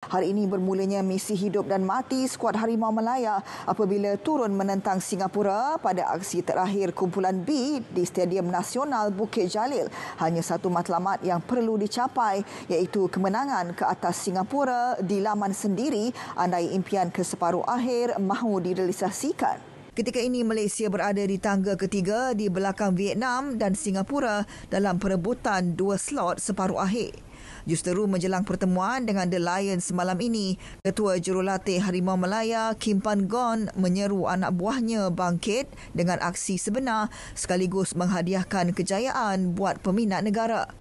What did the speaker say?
Hari ini bermulanya misi hidup dan mati skuad Harimau Malaya apabila turun menentang Singapura pada aksi terakhir kumpulan B di Stadium Nasional Bukit Jalil. Hanya satu matlamat yang perlu dicapai iaitu kemenangan ke atas Singapura di laman sendiri andai impian ke separuh akhir mahu direalisasikan. Ketika ini Malaysia berada di tangga ketiga di belakang Vietnam dan Singapura dalam perebutan dua slot separuh akhir. Justeru menjelang pertemuan dengan The Lions semalam ini, Ketua Jurulatih Harimau Melaya Kim Pan Gon menyeru anak buahnya bangkit dengan aksi sebenar sekaligus menghadiahkan kejayaan buat peminat negara.